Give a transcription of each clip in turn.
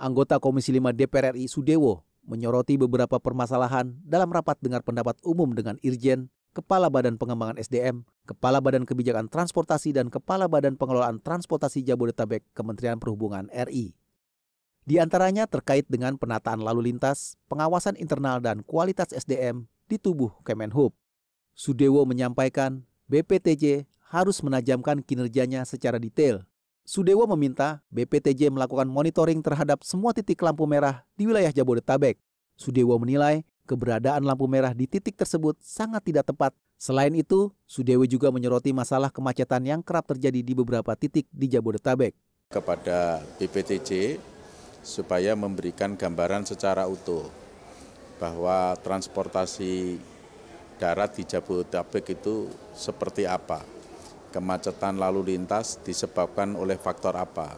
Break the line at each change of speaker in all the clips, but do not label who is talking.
Anggota Komisi 5 DPR RI Sudewo menyoroti beberapa permasalahan dalam rapat dengar pendapat umum dengan Irjen, Kepala Badan Pengembangan SDM, Kepala Badan Kebijakan Transportasi dan Kepala Badan Pengelolaan Transportasi Jabodetabek Kementerian Perhubungan RI. Di antaranya terkait dengan penataan lalu lintas, pengawasan internal dan kualitas SDM di tubuh Kemenhub. Sudewo menyampaikan BPTJ harus menajamkan kinerjanya secara detail Sudewo meminta BPTJ melakukan monitoring terhadap semua titik lampu merah di wilayah Jabodetabek. Sudewo menilai keberadaan lampu merah di titik tersebut sangat tidak tepat. Selain itu, Sudewo juga menyoroti masalah kemacetan yang kerap terjadi di beberapa titik di Jabodetabek.
Kepada BPTJ supaya memberikan gambaran secara utuh bahwa transportasi darat di Jabodetabek itu seperti apa kemacetan lalu lintas disebabkan oleh faktor apa?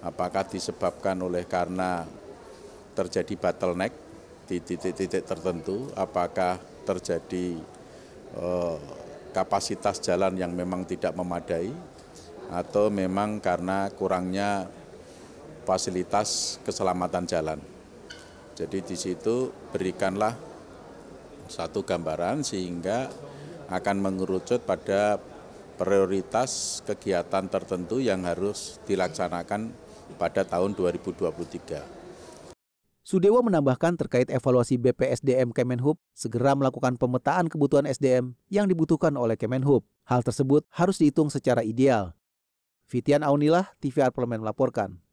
Apakah disebabkan oleh karena terjadi bottleneck di titik-titik tertentu? Apakah terjadi eh, kapasitas jalan yang memang tidak memadai? Atau memang karena kurangnya fasilitas keselamatan jalan? Jadi di situ berikanlah satu gambaran sehingga akan mengerucut pada prioritas kegiatan tertentu yang harus dilaksanakan pada tahun 2023.
Sudewa menambahkan terkait evaluasi BPSDM Kemenhub segera melakukan pemetaan kebutuhan SDM yang dibutuhkan oleh Kemenhub. Hal tersebut harus dihitung secara ideal. Fitian Aunilah, TVR Parlemen melaporkan.